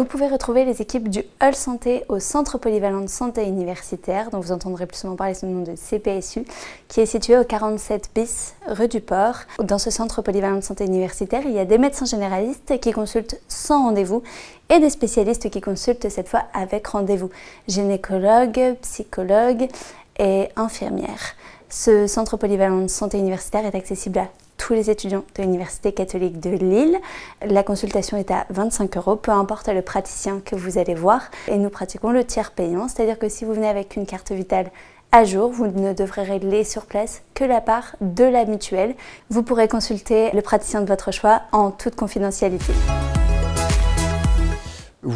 Vous pouvez retrouver les équipes du Hall Santé au Centre Polyvalent de Santé Universitaire, dont vous entendrez plus souvent parler sous le nom de CPSU, qui est situé au 47 bis rue du Port. Dans ce Centre Polyvalent de Santé Universitaire, il y a des médecins généralistes qui consultent sans rendez-vous et des spécialistes qui consultent cette fois avec rendez-vous, gynécologues, psychologues et infirmières. Ce Centre Polyvalent de Santé Universitaire est accessible à les étudiants de l'Université catholique de Lille. La consultation est à 25 euros, peu importe le praticien que vous allez voir. Et nous pratiquons le tiers payant, c'est-à-dire que si vous venez avec une carte vitale à jour, vous ne devrez régler sur place que la part de la mutuelle. Vous pourrez consulter le praticien de votre choix en toute confidentialité.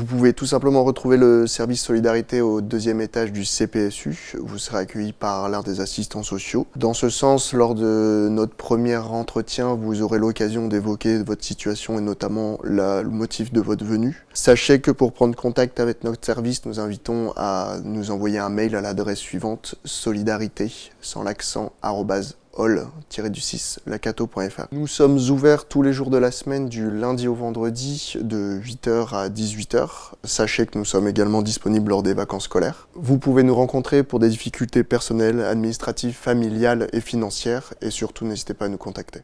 Vous pouvez tout simplement retrouver le service solidarité au deuxième étage du CPSU. Vous serez accueilli par l'un des assistants sociaux. Dans ce sens, lors de notre premier entretien, vous aurez l'occasion d'évoquer votre situation et notamment le motif de votre venue. Sachez que pour prendre contact avec notre service, nous invitons à nous envoyer un mail à l'adresse suivante solidarité sans l'accent du 6 Nous sommes ouverts tous les jours de la semaine du lundi au vendredi de 8h à 18h. Sachez que nous sommes également disponibles lors des vacances scolaires. Vous pouvez nous rencontrer pour des difficultés personnelles, administratives, familiales et financières et surtout n'hésitez pas à nous contacter.